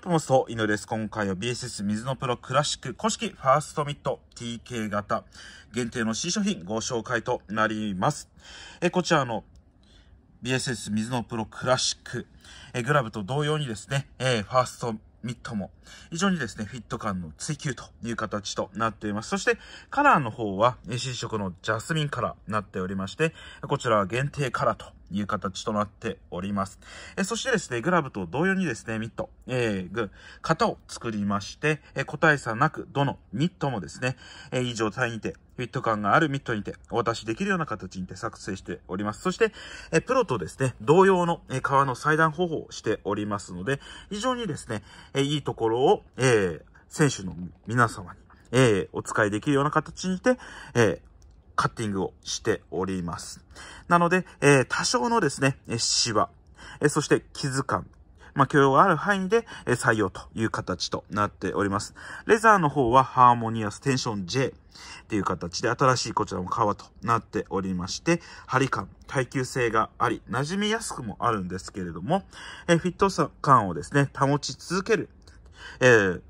プモスう。犬です。今回は BSS 水のプロクラシック公式ファーストミット TK 型限定の新商品ご紹介となります。えこちらの BSS 水のプロクラシックえグラブと同様にですね、えファーストミットも非常にですね、フィット感の追求という形となっています。そしてカラーの方は新色のジャスミンカラーになっておりまして、こちらは限定カラーという形となっております。えそしてですね、グラブと同様にですね、ミット、えー、型を作りまして、え個体差なく、どのミットもですね、えー、いい状態にて、フィット感があるミットにてお渡しできるような形にて作成しております。そして、えプロとですね、同様のえ革の裁断方法をしておりますので、非常にですね、えいいところを、えー、選手の皆様に、えー、お使いできるような形にて、えー、カッティングをしております。なので、えー、多少のですね、シワ、えそして傷感、まあ、許容がある範囲で採用という形となっております。レザーの方はハーモニアステンション J っていう形で新しいこちらも革となっておりまして、張り感、耐久性があり、馴染みやすくもあるんですけれども、えフィット感をですね、保ち続ける、えー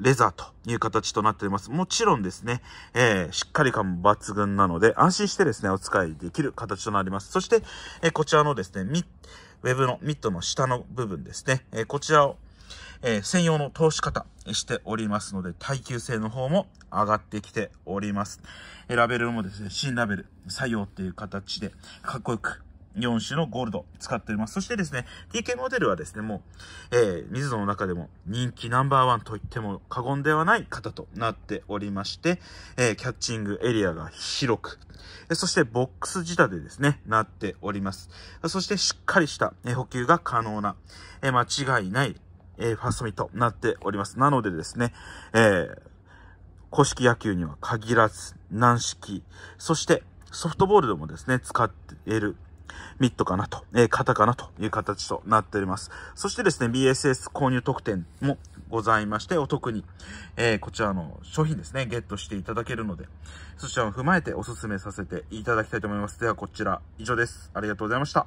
レザーという形となっております。もちろんですね、えー、しっかり感も抜群なので、安心してですね、お使いできる形となります。そして、えー、こちらのですね、ミウェブのミットの下の部分ですね、えー、こちらを、えー、専用の通し方しておりますので、耐久性の方も上がってきております。えラベルもですね、新ラベル採用っていう形で、かっこよく4種のゴールド使っております。そしてですね、TK モデルはですね、もう、えー、水野の中でも人気ナンバーワンと言っても過言ではない方となっておりまして、えー、キャッチングエリアが広く、そしてボックス自体でですね、なっております。そしてしっかりした、えー、補給が可能な、えー、間違いない、えー、ファーストミーとなっております。なのでですね、えー、公式野球には限らず、軟式、そしてソフトボールでもですね、使っている、ミッドかなと、えー、かなという形となっております。そしてですね、BSS 購入特典もございまして、お得に、えー、こちらの商品ですね、ゲットしていただけるので、そちらを踏まえてお勧めさせていただきたいと思います。では、こちら、以上です。ありがとうございました。